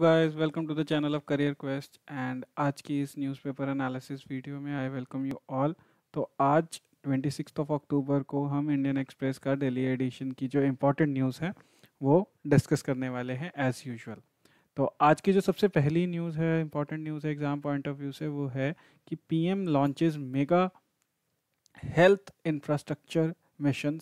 guys welcome to the channel of career quest and आज की इस न्यूज़पेपर एनालिसिस वीडियो में आई वेलकम यू ऑल तो आज ट्वेंटी सिक्स ऑफ अक्टूबर को हम इंडियन एक्सप्रेस का डेली एडिशन की जो इम्पोर्टेंट न्यूज़ है वो डिस्कस करने वाले हैं एज़ यूजुअल तो आज की जो सबसे पहली न्यूज़ है इम्पोर्टेंट न्यूज़ है एग्ज़ाम पॉइंट ऑफ व्यू से वो है कि P M mega health infrastructure mission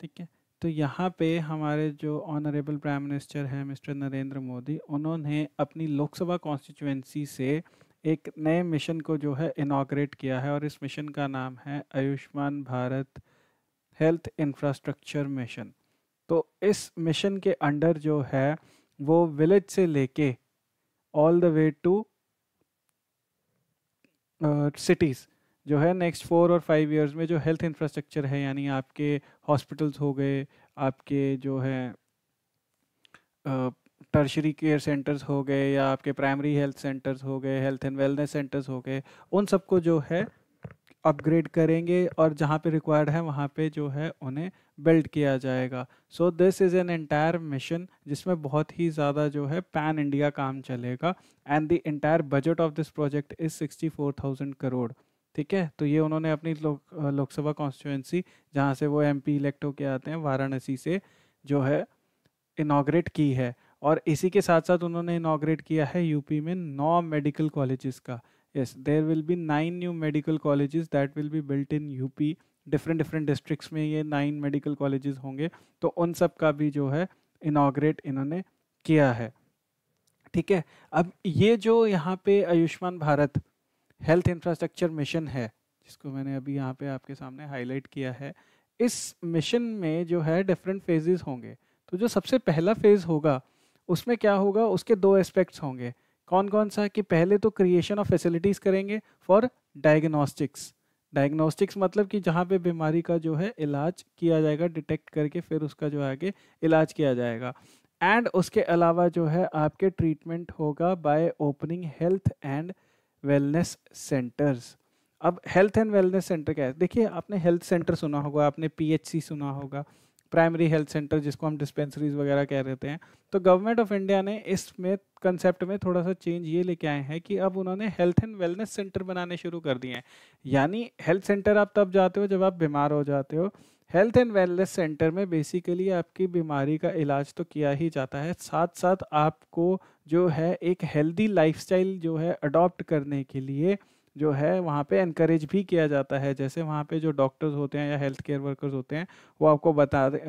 ठीक है तो यहाँ पे हमारे जो ऑनरेबल प्राइम मिनिस्टर हैं मिस्टर नरेंद्र मोदी उन्होंने अपनी लोकसभा कॉन्स्टिट्यूएंसी से एक नए मिशन को जो है इनाग्रेट किया है और इस मिशन का नाम है Ayushman Bharat health infrastructure mission तो इस मिशन के अंडर जो है वो विलेज से लेके all the way to cities जो है नेक्स्ट फोर और फाइव इयर्स में जो हेल्थ इंफ्रास्ट्रक्चर है यानी आपके हॉस्पिटल्स हो गए आपके जो है टर्शरी केयर सेंटर्स हो गए या आपके प्राइमरी हेल्थ सेंटर्स हो गए हेल्थ एंड वेलनेस सेंटर्स हो गए उन सबको जो है अपग्रेड करेंगे और जहाँ पे रिक्वायर्ड है वहाँ पे जो है उन्हें बिल्ड किया जाएगा so this is an entire mission जिसमें बहुत ही ज़्यादा जो है पैन इंडिया काम चलेगा and the entire budget of this project is sixty four thousand crore ठीक है तो ये उन्होंने अपनी लोक लोकसभा कॉन्स्टिट्युएंसी जहाँ से वो एमपी इलेक्ट होके आते हैं वाराणसी से जो है इनाग्रेट की है और इसी के साथ साथ उन्होंने इनाग्रेट किया है यूपी में नौ मेडिकल कॉलेजेस का yes there will be nine new medical colleges that will be built in UP different different districts में ये नाइन मेडिकल कॉलेजेस होंगे तो उन सब का भी जो है इनाग्रेट इन्होंने किया है ठीक है अब ये जो यहाँ पे Ayushman Bharat health infrastructure mission है जिसको मैंने अभी यहाँ पे आपके सामने हाईलाइट किया है इस मिशन में जो है डिफरेंट फेजेस होंगे तो जो सबसे पहला फेज़ होगा उसमें क्या होगा उसके दो एस्पेक्ट्स होंगे कौन कौन सा कि पहले तो क्रिएशन ऑफ फैसिलिटीज़ करेंगे फॉर डायग्नोस्टिक्स डायग्नोस्टिक्स मतलब कि जहाँ पे बीमारी का जो है इलाज किया जाएगा डिटेक्ट करके फिर उसका जो है आगे इलाज किया जाएगा एंड उसके अलावा जो है आपके ट्रीटमेंट होगा by opening health and wellness centres अब हेल्थ एंड वेलनेस सेंटर क्या है देखिए आपने हेल्थ सेंटर सुना होगा आपने पीएचसी सुना होगा प्राइमरी हेल्थ सेंटर जिसको हम डिस्पेंसरीज वगैरह कह रहे हैं तो गवर्नमेंट ऑफ इंडिया ने इसमें कंसेप्ट में थोड़ा सा चेंज ये लेके आए हैं कि अब उन्होंने हेल्थ एंड वेलनेस सेंटर बनाने शुरू कर दिए हैं यानी हेल्थ सेंटर आप तब जाते हो जब आप बीमार हो जाते हो हेल्थ एंड वेलनेस सेंटर में बेसिकली आपकी बीमारी का इलाज तो किया ही जाता है साथ साथ आपको जो है एक हेल्दी लाइफस्टाइल जो है अडॉप्ट करने के लिए जो है वहाँ पे इनक्रेज भी किया जाता है जैसे वहाँ पे जो डॉक्टर्स होते हैं या हेल्थ केयर वर्कर्स होते हैं वो आपको बता दें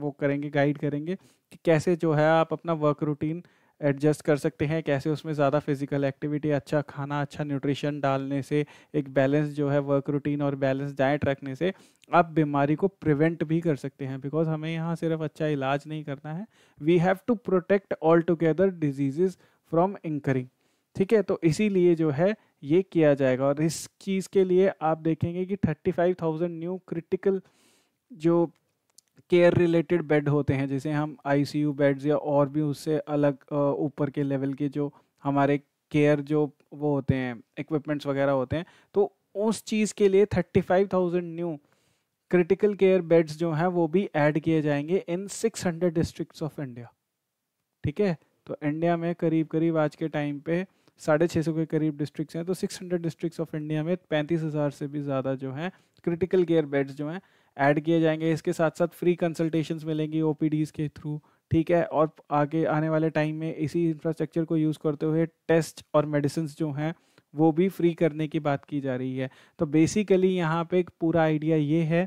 वो करेंगे गाइड करेंगे कि कैसे जो है आप अपना वर्क रूटीन एडजस्ट कर सकते हैं कैसे उसमें ज़्यादा फिजिकल एक्टिविटी अच्छा खाना अच्छा न्यूट्रिशन डालने से एक बैलेंस जो है वर्क रूटीन और बैलेंस डाइट रखने से आप बीमारी को प्रिवेंट भी कर सकते हैं बिकॉज हमें यहाँ सिर्फ अच्छा इलाज नहीं करना है we have to protect all together disease from incurring ठीक है तो इसीलिए जो है ये किया जाएगा और इस चीज़ के लिए आप देखेंगे कि thirty five thousand new critical जो केयर रिलेटेड बेड होते हैं जैसे हम आईसीयू बेड्स या और भी उससे अलग ऊपर के लेवल के जो हमारे केयर जो वो होते हैं इक्विपमेंट्स वगैरह होते हैं तो उस चीज़ के लिए thirty five thousand new critical care beds जो हैं वो भी ऐड किए जाएंगे in six hundred district of India ठीक है तो इंडिया में करीब करीब आज के टाइम पे साढ़े छः सौ के करीब डिस्ट्रिक्ट हैं तो six hundred district of India में पैंतीस हज़ार से भी ज़्यादा जो हैं क्रिटिकल केयर बेड्स जो हैं ऐड किए जाएंगे इसके साथ साथ फ्री कंसल्टेशंस मिलेंगी ओ के थ्रू ठीक है और आगे आने वाले टाइम में इसी इंफ्रास्ट्रक्चर को यूज़ करते हुए टेस्ट और मेडिसिन जो हैं वो भी फ्री करने की बात की जा रही है तो बेसिकली यहाँ पे एक पूरा आइडिया ये है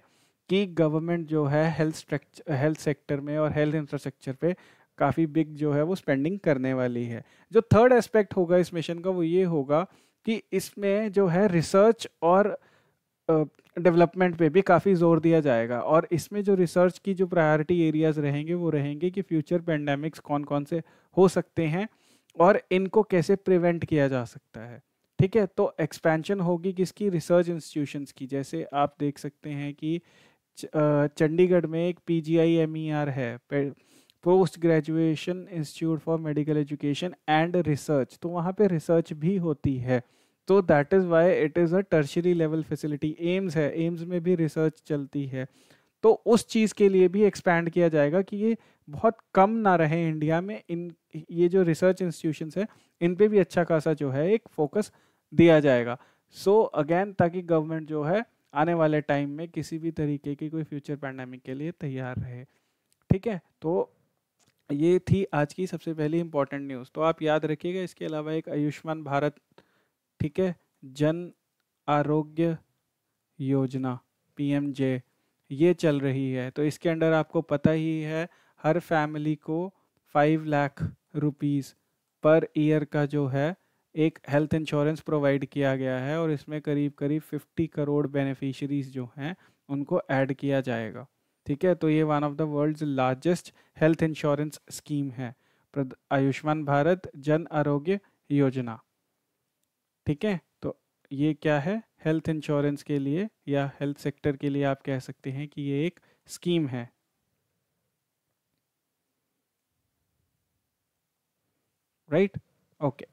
कि गवर्नमेंट जो है हेल्थ स्ट्रक्चर हेल्थ सेक्टर में और हेल्थ इंफ्रास्ट्रक्चर पे काफ़ी बिग जो है वो स्पेंडिंग करने वाली है जो थर्ड एस्पेक्ट होगा इस मिशन का वो ये होगा कि इसमें जो है रिसर्च और डेवलपमेंट पे भी काफ़ी जोर दिया जाएगा और इसमें जो रिसर्च की जो प्रायोरिटी एरियाज रहेंगे वो रहेंगे कि फ्यूचर पेंडेमिक्स कौन कौन से हो सकते हैं और इनको कैसे प्रिवेंट किया जा सकता है ठीक है तो एक्सपेंशन होगी किसकी रिसर्च इंस्टीट्यूशंस की जैसे आप देख सकते हैं कि चंडीगढ़ में एक P G I M E R है post graduation institute for medical education and research तो वहाँ पर रिसर्च भी होती है तो that is why it is a tertiary level facility AIIMS है एम्स में भी रिसर्च चलती है तो उस चीज़ के लिए भी एक्सपैंड किया जाएगा कि ये बहुत कम ना रहे इंडिया में इन ये जो रिसर्च इंस्टीट्यूशंस है इन पे भी अच्छा खासा जो है एक फोकस दिया जाएगा सो so, अगेन ताकि गवर्नमेंट जो है आने वाले टाइम में किसी भी तरीके की कोई फ्यूचर पैंडमिक के लिए तैयार रहे ठीक है तो ये थी आज की सबसे पहली इंपॉर्टेंट न्यूज़ तो आप याद रखिएगा इसके अलावा एक आयुष्मान भारत ठीक है जन आरोग्य योजना जे ये चल रही है तो इसके अंडर आपको पता ही है हर फैमिली को five lakh rupees per year का जो है एक हेल्थ इंश्योरेंस प्रोवाइड किया गया है और इसमें करीब करीब फिफ्टी करोड़ बेनिफिशरीज जो हैं उनको ऐड किया जाएगा ठीक है तो ये one of the world's largest health insurance scheme है आयुष्मान भारत जन आरोग्य योजना ठीक है तो ये क्या है हेल्थ इंश्योरेंस के लिए या हेल्थ सेक्टर के लिए आप कह सकते हैं कि ये एक स्कीम है राइट ओके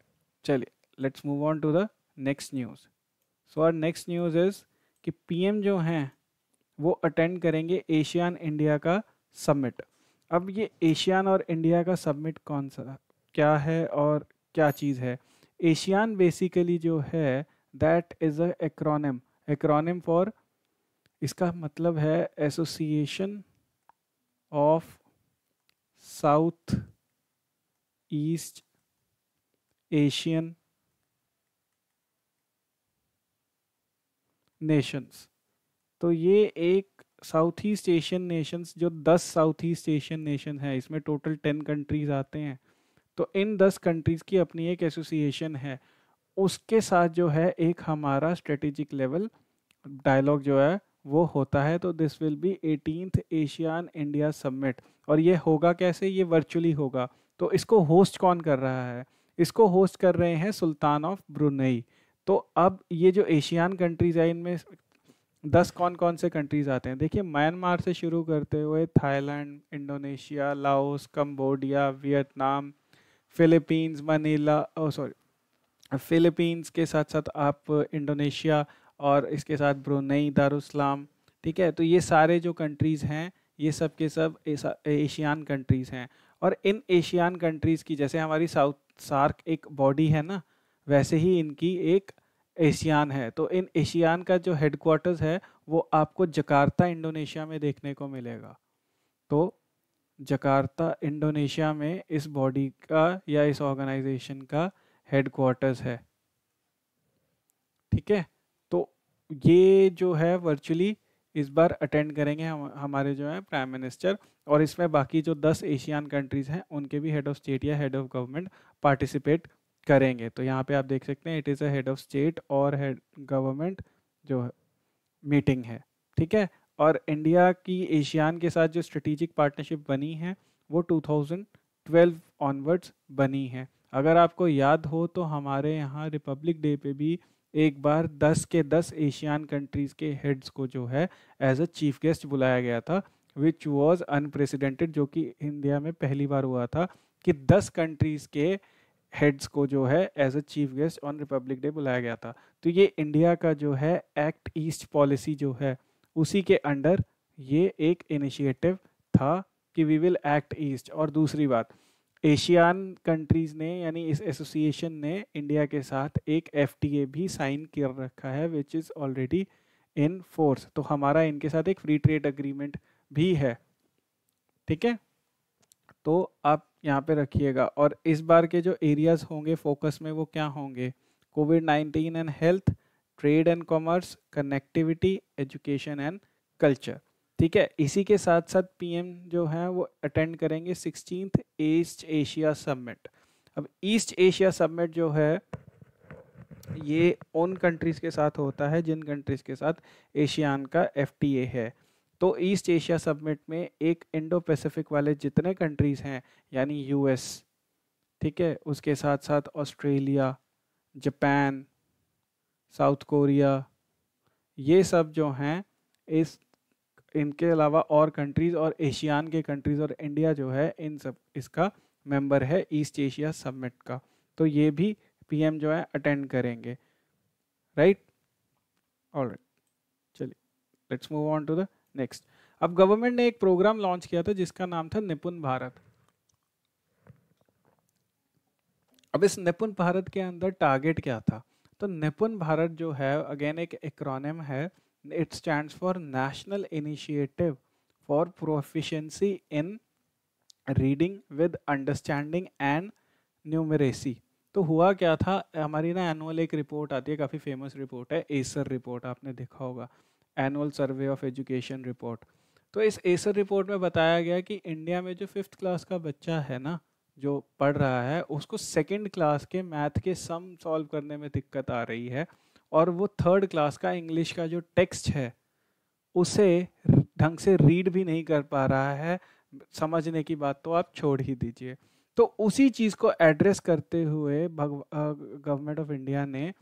चलिए let's move on to the next news so our next news is कि पीएम जो हैं वो अटेंड करेंगे एशियान इंडिया का सबमिट अब ये एशियान और इंडिया का सबमिट कौन सा क्या है और क्या चीज़ है एशियान बेसिकली जो है that is acronym acronym for इसका मतलब है Association of South East Asian Nations तो ये एक साउथ ईस्ट एशियन नेशंस जो दस साउथ ईस्ट एशियन नेशन है इसमें टोटल टेन कंट्रीज आते हैं तो इन दस कंट्रीज़ की अपनी एक एसोसिएशन है उसके साथ जो है एक हमारा स्ट्रेटेजिक लेवल डायलॉग जो है वो होता है तो this will be eighteenth ASEAN India summit और ये होगा कैसे ये वर्चुअली होगा तो इसको होस्ट कौन कर रहा है इसको होस्ट कर रहे हैं सुल्तान ऑफ ब्रुनई तो अब ये जो एशियान कंट्रीज़ है इनमें दस कौन कौन से कंट्रीज़ आते हैं देखिए म्यांमार से शुरू करते हुए Thailand Indonesia Laos Cambodia Vietnam Philippines Manila sorry Philippines के साथ साथ आप इंडोनेशिया और इसके साथ ब्रुनई दारुस्लाम ठीक है तो ये सारे जो कंट्रीज़ हैं ये सब के सब एशियान कंट्रीज़ हैं और इन एशियान कंट्रीज़ की जैसे हमारी साउथ सार्क एक बॉडी है ना वैसे ही इनकी एक एशियान है तो इन एशियान का जो हेडक्वार्टर्स है वो आपको जकार्ता इंडोनेशिया में देखने को मिलेगा तो जकार्ता इंडोनेशिया में इस बॉडी का या इस ऑर्गेनाइजेशन का हेडक्वार्टर्स है ठीक है तो ये जो है वर्चुअली इस बार अटेंड करेंगे हम हमारे जो है प्राइम मिनिस्टर और इसमें बाकी जो दस एशियन कंट्रीज़ हैं उनके भी हेड ऑफ स्टेट या हेड ऑफ गवर्नमेंट पार्टिसिपेट करेंगे तो यहाँ पे आप देख सकते हैं it is a head of state और हेड गवर्नमेंट जो मीटिंग है ठीक है और इंडिया की एशियान के साथ जो स्ट्रेटिजिक पार्टनरशिप बनी है वो 2012 ऑनवर्ड्स बनी है अगर आपको याद हो तो हमारे यहाँ रिपब्लिक डे पे भी एक बार 10 के 10 एशियान कंट्रीज़ के हेड्स को जो है एज अ चीफ गेस्ट बुलाया गया था विच वॉज अनप्रेसिडेंटेड जो कि इंडिया में पहली बार हुआ था कि 10 कंट्रीज़ के हेड्स को जो है as a chief guest on Republic Day बुलाया गया था तो ये इंडिया का जो है एक्ट ईस्ट पॉलिसी जो है उसी के अंडर ये एक इनिशिएटिव था कि वी विल एक्ट ईस्ट और दूसरी बात एशियान कंट्रीज़ ने यानी इस एसोसिएशन ने इंडिया के साथ एक एफ भी साइन कर रखा है which is already in force तो हमारा इनके साथ एक फ्री ट्रेड अग्रीमेंट भी है ठीक है तो आप यहाँ पे रखिएगा और इस बार के जो एरियाज़ होंगे फोकस में वो क्या होंगे COVID nineteen and health trade and commerce connectivity education and culture ठीक है इसी के साथ साथ पीएम जो हैं वो अटेंड करेंगे सिक्सटीन ईस्ट एशिया सबमिट अब ईस्ट एशिया सबमिट जो है ये उन कंट्रीज़ के साथ होता है जिन कंट्रीज़ के साथ एशियान का एफटीए है तो ईस्ट एशिया सबमिट में एक इंडो पैसिफिक वाले जितने कंट्रीज़ हैं यानी यूएस ठीक है उसके साथ साथ ऑस्ट्रेलिया जापान साउथ कोरिया ये सब जो हैं इस इनके अलावा और कंट्रीज़ और एशियान के कंट्रीज़ और इंडिया जो है इन सब इसका मेंबर है ईस्ट एशिया सबमिट का तो ये भी पीएम जो है अटेंड करेंगे राइट ऑल राइट चलिए let's move on to the next अब गवर्नमेंट ने एक प्रोग्राम लॉन्च किया था जिसका नाम था निपुण भारत अब इस निपुण भारत के अंदर टारगेट क्या था तो निपुण भारत जो है अगेन एक एक्रोनिम है it stand for national initiative for proficiency in reading with understanding and numeracy तो हुआ क्या था हमारी ना एनुअल एक रिपोर्ट आती है काफ़ी फेमस रिपोर्ट है एसर रिपोर्ट आपने देखा होगा annual survey of education report तो इस एसर रिपोर्ट में बताया गया कि इंडिया में जो फिफ्थ क्लास का बच्चा है ना जो पढ़ रहा है उसको सेकेंड क्लास के मैथ के सम सॉल्व करने में दिक्कत आ रही है और वो थर्ड क्लास का इंग्लिश का जो टेक्स्ट है उसे ढंग से रीड भी नहीं कर पा रहा है समझने की बात तो आप छोड़ ही दीजिए तो उसी चीज़ को एड्रेस करते हुए गवर्नमेंट ऑफ इंडिया ने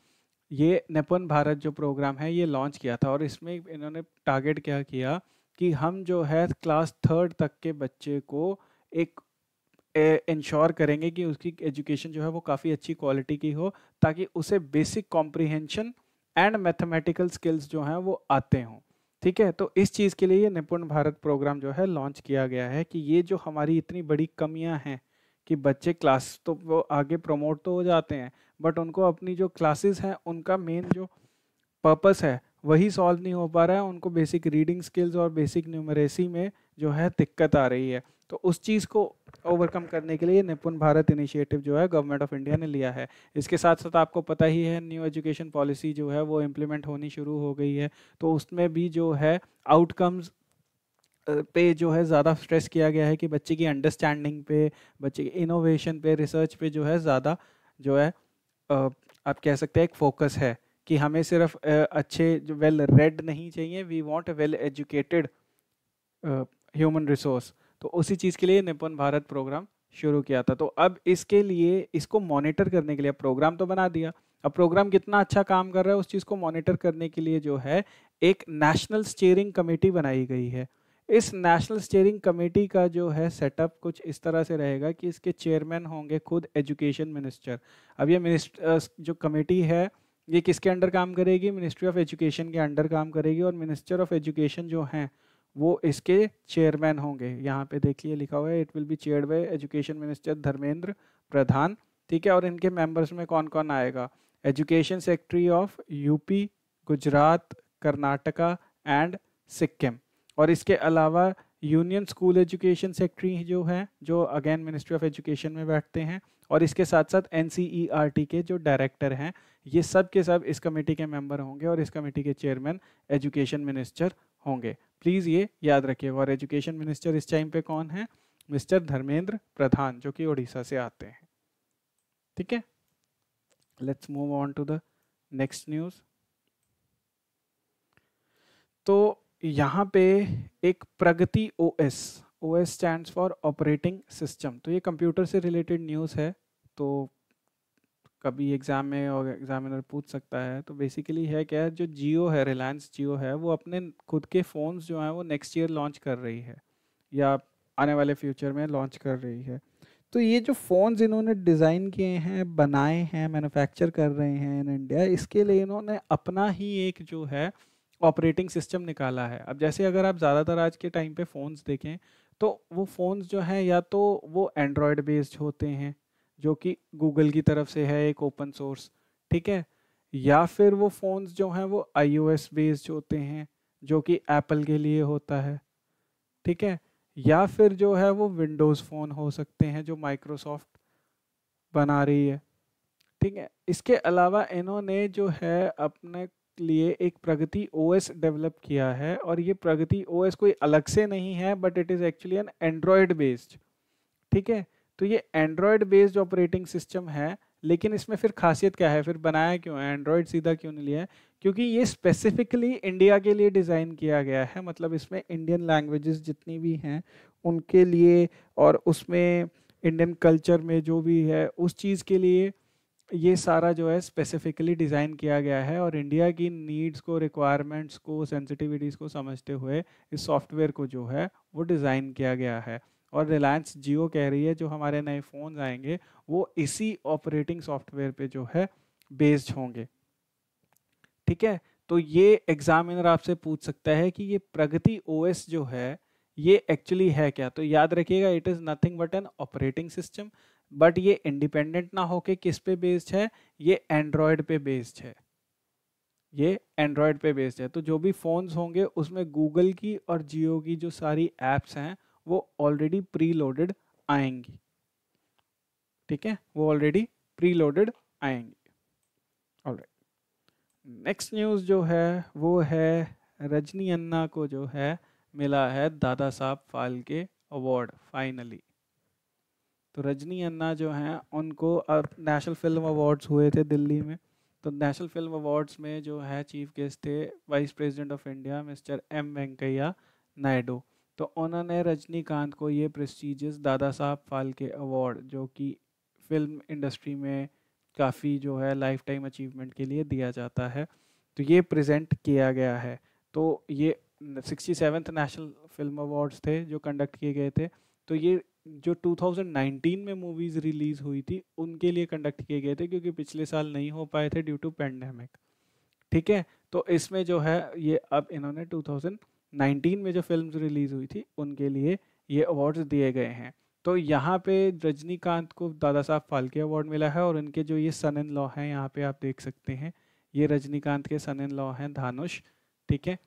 ये नेपन भारत जो प्रोग्राम है ये लॉन्च किया था और इसमें इन्होंने टारगेट क्या किया कि हम जो है क्लास थर्ड तक के बच्चे को एक इंश्योर करेंगे कि उसकी एजुकेशन जो है वो काफ़ी अच्छी क्वालिटी की हो ताकि उसे basic comprehension and mathematical skills जो हैं वो आते हों ठीक है तो इस चीज़ के लिए ये निपुण भारत प्रोग्राम जो है लॉन्च किया गया है कि ये जो हमारी इतनी बड़ी कमियां हैं कि बच्चे क्लास तो वो आगे प्रमोट तो हो जाते हैं बट उनको अपनी जो क्लासेस हैं उनका मेन जो पर्पस है वही सॉल्व नहीं हो पा रहा है उनको बेसिक रीडिंग स्किल्स और बेसिक न्यूमरेसी में जो है दिक्कत आ रही है तो उस चीज़ को ओवरकम करने के लिए निपुण भारत इनिशिएटिव जो है गवर्नमेंट ऑफ इंडिया ने लिया है इसके साथ साथ आपको पता ही है न्यू एजुकेशन पॉलिसी जो है वो इम्प्लीमेंट होनी शुरू हो गई है तो उसमें भी जो है आउटकम्स पे जो है ज़्यादा स्ट्रेस किया गया है कि बच्चे की अंडरस्टैंडिंग पे बच्चे की इनोवेशन पे रिसर्च पे जो है ज़्यादा जो है आप कह सकते हैं एक फोकस है कि हमें सिर्फ अच्छे वेल रेड नहीं चाहिए we want well educated human resource तो उसी चीज़ के लिए निपुण भारत प्रोग्राम शुरू किया था तो अब इसके लिए इसको मॉनिटर करने के लिए प्रोग्राम तो बना दिया अब प्रोग्राम कितना अच्छा काम कर रहा है उस चीज़ को मॉनिटर करने के लिए जो है एक नेशनल स्टेयरिंग कमेटी बनाई गई है इस नेशनल स्टेयरिंग कमेटी का जो है सेटअप कुछ इस तरह से रहेगा कि इसके चेयरमैन होंगे खुद एजुकेशन मिनिस्टर अब ये मिनिस्टर जो कमेटी है ये किसके अंडर काम करेगी मिनिस्ट्री ऑफ एजुकेशन के अंडर काम करेगी और मिनिस्टर ऑफ एजुकेशन जो हैं वो इसके चेयरमैन होंगे यहाँ पे देखिए लिखा हुआ है it will be chair by education minister Dharmendra Pradhan ठीक है और इनके मेंबर्स में कौन कौन आएगा education secretary of UP Gujarat Karnataka and Sikkim और इसके अलावा यूनियन स्कूल एजुकेशन सेक्रेटरी जो है जो अगेन मिनिस्ट्री ऑफ एजुकेशन में बैठते हैं और इसके साथ साथ एन के जो डायरेक्टर हैं ये सब के सब इस कमेटी के मेंबर होंगे और इस कमेटी के चेयरमैन एजुकेशन मिनिस्टर होंगे प्लीज़ ये याद रखिए और एजुकेशन मिनिस्टर इस टाइम पे कौन है मिस्टर धर्मेंद्र प्रधान जो कि उड़ीसा से आते हैं ठीक है let's move on to the next news तो यहाँ पे एक Pragati OS OS stands for operating system तो ये कंप्यूटर से रिलेटेड न्यूज़ है तो कभी एग्ज़ाम में और एग्ज़ामिनर पूछ सकता है तो बेसिकली है क्या जो जियो है रिलायंस जियो है वो अपने खुद के फ़ोन्स जो हैं वो नेक्स्ट ईयर लॉन्च कर रही है या आने वाले फ्यूचर में लॉन्च कर रही है तो ये जो फ़ोन्स इन्होंने डिज़ाइन किए हैं बनाए हैं मैन्युफैक्चर कर रहे हैं इन इंडिया इसके लिए इन्होंने अपना ही एक जो है ऑपरेटिंग सिस्टम निकाला है अब जैसे अगर आप ज़्यादातर आज के टाइम पे फ़ोन्स देखें तो वो फ़ोन्स जो हैं या तो वो एंड्रॉयड बेस्ड होते हैं जो कि गूगल की तरफ से है एक ओपन सोर्स ठीक है या फिर वो फ़ोन्स जो हैं वो आई ओ एस बेस्ड होते हैं जो कि एप्पल के लिए होता है ठीक है या फिर जो है वो विंडोज़ फ़ोन हो सकते हैं जो माइक्रोसॉफ्ट बना रही है ठीक है इसके अलावा इन्होंने जो है अपने लिए एक प्रगति ओएस डेवलप किया है और ये प्रगति ओएस कोई अलग से नहीं है but it is actually an Android based ठीक है तो ये एंड्रॉयड बेस्ड ऑपरेटिंग सिस्टम है लेकिन इसमें फिर खासियत क्या है फिर बनाया क्यों है एंड्रॉयड सीधा क्यों नहीं लिया क्योंकि ये स्पेसिफिकली इंडिया के लिए डिज़ाइन किया गया है मतलब इसमें इंडियन लैंग्वेजेस जितनी भी हैं उनके लिए और उसमें इंडियन कल्चर में जो भी है उस चीज़ के लिए ये सारा जो है स्पेसिफिकली डिज़ाइन किया गया है और इंडिया की नीड्स को रिक्वायरमेंट्स को सेंसिटिविटीज़ को समझते हुए इस सॉफ्टवेयर को जो है वो डिज़ाइन किया गया है और रिलायंस जियो कह रही है जो हमारे नए फ़ोन आएंगे वो इसी ऑपरेटिंग सॉफ्टवेयर पे जो है बेस्ड होंगे ठीक है तो ये एग्जामिनर आपसे पूछ सकता है कि ये प्रगति ओएस जो है ये एक्चुअली है क्या तो याद रखिएगा it is nothing but an operating system but ये इंडिपेंडेंट ना होके किस पे बेस्ड है ये एंड्रॉयड पे बेस्ड है ये एंड्रॉयड पे बेस्ड है तो जो भी फ़ोन्स होंगे उसमें गूगल की और जियो की जो सारी एप्स हैं वो ऑलरेडी प्री लोडेड आएंगी ठीक है वो ऑलरेडी प्री लोडेड आएंगी ऑलराइट नेक्स्ट न्यूज़ जो है वो है रजनी अन्ना को जो है मिला है दादा साहब के अवार्ड फाइनली तो रजनी अन्ना जो हैं उनको नेशनल फिल्म अवार्ड्स हुए थे दिल्ली में तो नेशनल फिल्म अवार्ड्स में जो है चीफ गेस्ट थे vice president of India mister M Venkaiah Naidu तो उन्होंने रजनीकांत को ये प्रेस्टिजियस दादा साहब फालके अवार्ड जो कि फिल्म इंडस्ट्री में काफ़ी जो है लाइफ टाइम अचीवमेंट के लिए दिया जाता है तो ये प्रेजेंट किया गया है तो ये sixty seventh national film awards थे जो कंडक्ट किए गए थे तो ये जो 2019 में मूवीज़ रिलीज़ हुई थी उनके लिए कंडक्ट किए गए थे क्योंकि पिछले साल नहीं हो पाए थे ड्यू टू पेंडेमिक ठीक है तो इसमें जो है ये अब इन्होंने 2000 नाइनटीन में जो फिल्म रिलीज़ हुई थी उनके लिए ये अवार्ड्स दिए गए हैं तो यहाँ पे रजनीकांत को दादा साहब फाल्के अवार्ड मिला है और इनके जो ये सन इन लॉ हैं यहाँ पे आप देख सकते हैं ये रजनीकांत के सन इन लॉ हैं धानुष ठीक है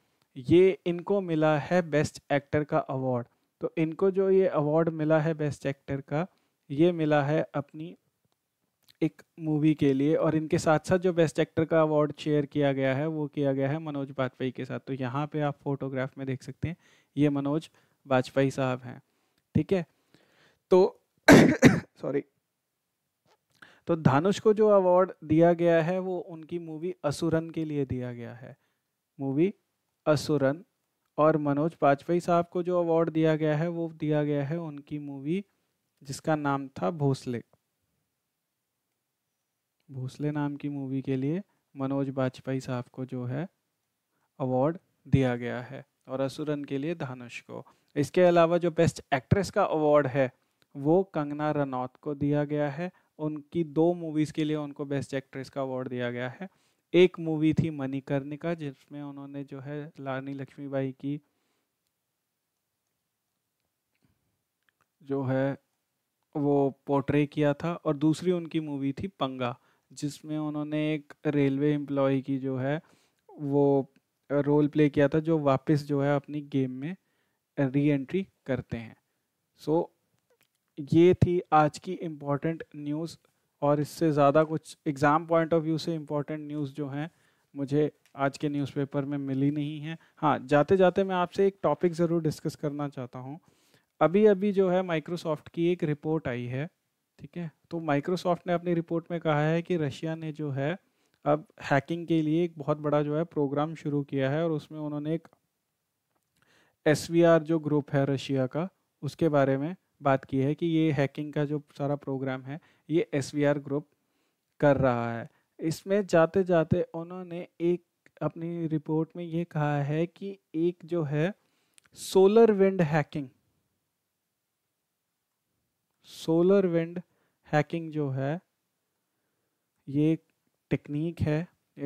ये इनको मिला है बेस्ट एक्टर का अवार्ड तो इनको जो ये अवार्ड मिला है बेस्ट एक्टर का ये मिला है अपनी एक मूवी के लिए और इनके साथ साथ जो बेस्ट एक्टर का अवार्ड शेयर किया गया है वो किया गया है मनोज बाजपेयी के साथ तो यहाँ पे आप फोटोग्राफ में देख सकते हैं ये मनोज बाजपेयी साहब हैं ठीक है तो सॉरी तो धानुष को जो अवार्ड दिया गया है वो उनकी मूवी असुरन के लिए दिया गया है मूवी असुरन और मनोज बाजपेयी साहब को जो अवार्ड दिया गया है वो दिया गया है उनकी मूवी जिसका नाम था भोसले भोसले नाम की मूवी के लिए मनोज बाजपेयी साहब को जो है अवार्ड दिया गया है और असुरन के लिए धानुष को इसके अलावा जो बेस्ट एक्ट्रेस का अवार्ड है वो कंगना रनौत को दिया गया है उनकी दो मूवीज़ के लिए उनको बेस्ट एक्ट्रेस का अवार्ड दिया गया है एक मूवी थी मणिकर्णिका जिसमें उन्होंने जो है लानी लक्ष्मीबाई की जो है वो पोर्ट्रे किया था और दूसरी उनकी मूवी थी पंगा जिसमें उन्होंने एक रेलवे एम्प्लॉय की जो है वो रोल प्ले किया था जो वापस जो है अपनी गेम में री एंट्री करते हैं सो so, ये थी आज की इम्पोर्टेंट न्यूज़ और इससे ज़्यादा कुछ एग्ज़ाम पॉइंट ऑफ व्यू से इम्पोर्टेंट न्यूज़ जो हैं मुझे आज के न्यूज़पेपर में मिली नहीं है हाँ जाते जाते मैं आपसे एक टॉपिक ज़रूर डिस्कस करना चाहता हूँ अभी अभी जो है माइक्रोसॉफ्ट की एक रिपोर्ट आई है ठीक है तो माइक्रोसॉफ्ट ने अपनी रिपोर्ट में कहा है कि रशिया ने जो है अब हैकिंग के लिए एक बहुत बड़ा जो है प्रोग्राम शुरू किया है और उसमें उन्होंने एक एस जो ग्रुप है रशिया का उसके बारे में बात की है कि ये हैकिंग का जो सारा प्रोग्राम है ये एस ग्रुप कर रहा है इसमें जाते जाते उन्होंने एक अपनी रिपोर्ट में ये कहा है कि एक जो है solar wind hacking solar wind hacking जो है ये टेक्निक है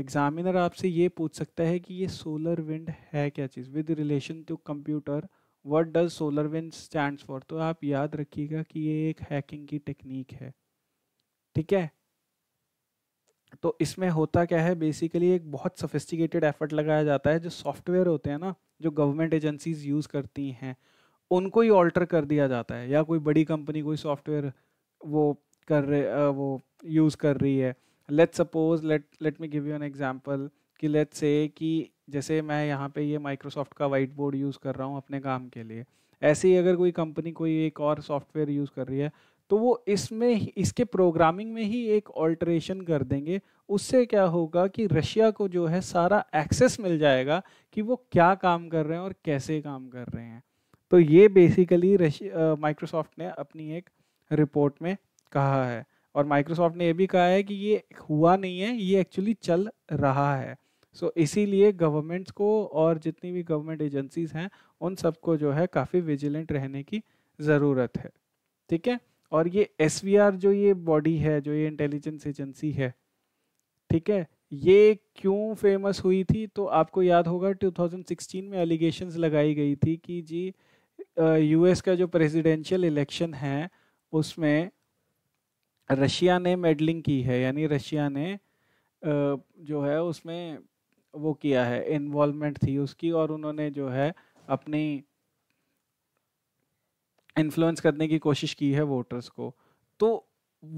एग्जामिनर आपसे ये पूछ सकता है कि ये सोलर विंड है क्या चीज़ with relation to computer what does solar wind stand for तो आप याद रखिएगा कि ये एक हैकिंग की टेक्निक है ठीक है तो इसमें होता क्या है बेसिकली एक बहुत सोफिस्टिकेटेड एफर्ट लगाया जाता है जो सॉफ्टवेयर होते हैं ना जो गवर्नमेंट एजेंसीज यूज़ करती हैं उनको ही ऑल्टर कर दिया जाता है या कोई बड़ी कंपनी कोई सॉफ्टवेयर वो कर रहे वो यूज़ कर रही है let suppose let let me give you an example कि लेट से कि जैसे मैं यहाँ पे ये माइक्रोसॉफ्ट का वाइट बोर्ड यूज़ कर रहा हूँ अपने काम के लिए ऐसे ही अगर कोई कंपनी कोई एक और सॉफ्टवेयर यूज़ कर रही है तो वो इसमें इसके प्रोग्रामिंग में ही एक ऑल्ट्रेशन कर देंगे उससे क्या होगा कि रशिया को जो है सारा एक्सेस मिल जाएगा कि वो क्या काम कर रहे हैं और कैसे काम कर रहे हैं तो ये बेसिकली माइक्रोसॉफ्ट ने अपनी एक रिपोर्ट में कहा है और माइक्रोसॉफ्ट ने ये भी कहा है कि ये हुआ नहीं है ये एक्चुअली चल रहा है सो so, इसीलिए गवर्नमेंट्स को और जितनी भी गवर्नमेंट एजेंसीज हैं उन सबको जो है काफ़ी विजिलेंट रहने की ज़रूरत है ठीक है और ये एस जो ये बॉडी है जो ये इंटेलिजेंस एजेंसी है ठीक है ये क्यों फेमस हुई थी तो आपको याद होगा 2016 में एलिगेशंस लगाई गई थी कि जी यूएस का जो प्रेसिडेंशियल इलेक्शन है उसमें रशिया ने मेडलिंग की है यानी रशिया ने जो है उसमें वो किया है इन्वॉल्वमेंट थी उसकी और उन्होंने जो है अपनी इन्फ्लुएंस करने की कोशिश की है वोटर्स को तो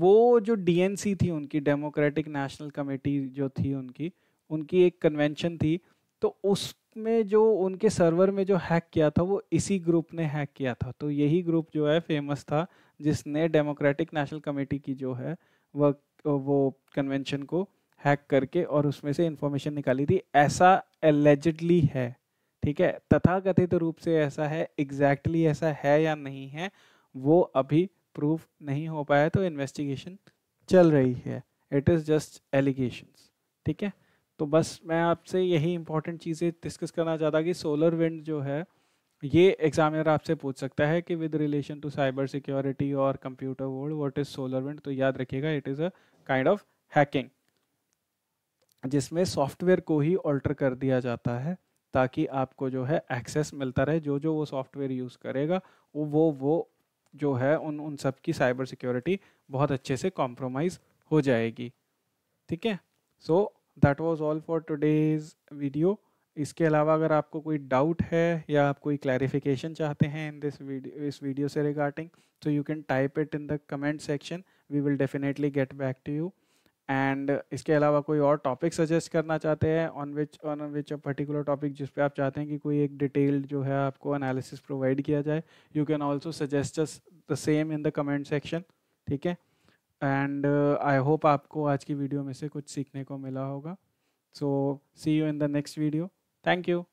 वो जो डीएनसी थी उनकी डेमोक्रेटिक नेशनल कमेटी जो थी उनकी उनकी एक कन्वेंशन थी तो उस में जो उनके सर्वर में जो हैक किया था वो इसी ग्रुप ने हैक किया था तो यही ग्रुप जो है फेमस था जिसने डेमोक्रेटिक नेशनल कमेटी की जो है वह वो कन्वेंशन को हैक करके और उसमें से इंफॉर्मेशन निकाली थी ऐसा एलिजिडली है ठीक है तथा कथित रूप से ऐसा है एग्जैक्टली exactly ऐसा है या नहीं है वो अभी प्रूफ नहीं हो पाया तो इन्वेस्टिगेशन चल रही है इट इज़ जस्ट एलिगेशंस ठीक है तो बस मैं आपसे यही इम्पोर्टेंट चीज़ें डिस्कस करना चाहता कि सोलर विंड जो है ये एग्जामिनर आपसे पूछ सकता है कि with relation to cyber security और computer world what is solar wind तो याद रखिएगा it is a kind of hacking जिसमें सॉफ्टवेयर को ही ऑल्टर कर दिया जाता है ताकि आपको जो है एक्सेस मिलता रहे जो जो वो सॉफ्टवेयर यूज़ करेगा वो वो वो जो है उन उन सब की साइबर सिक्योरिटी बहुत अच्छे से कॉम्प्रोमाइज़ हो जाएगी ठीक है so that was all for today's video इसके अलावा अगर आपको कोई डाउट है या आप कोई क्लैरिफिकेशन चाहते हैं इन दिस वीडियो इस वीडियो से रिगार्डिंग तो you can type it in the comment section we will definitely get back to you and इसके अलावा कोई और टॉपिक सजेस्ट करना चाहते हैं on which on which a particular topic जिस पे आप चाहते हैं कि कोई एक डिटेल्ड जो है आपको एनालिसिस प्रोवाइड किया जाए you can also suggest the same in the comment section ठीक है एंड आई होप आपको आज की वीडियो में से कुछ सीखने को मिला होगा so see you in the next video thank you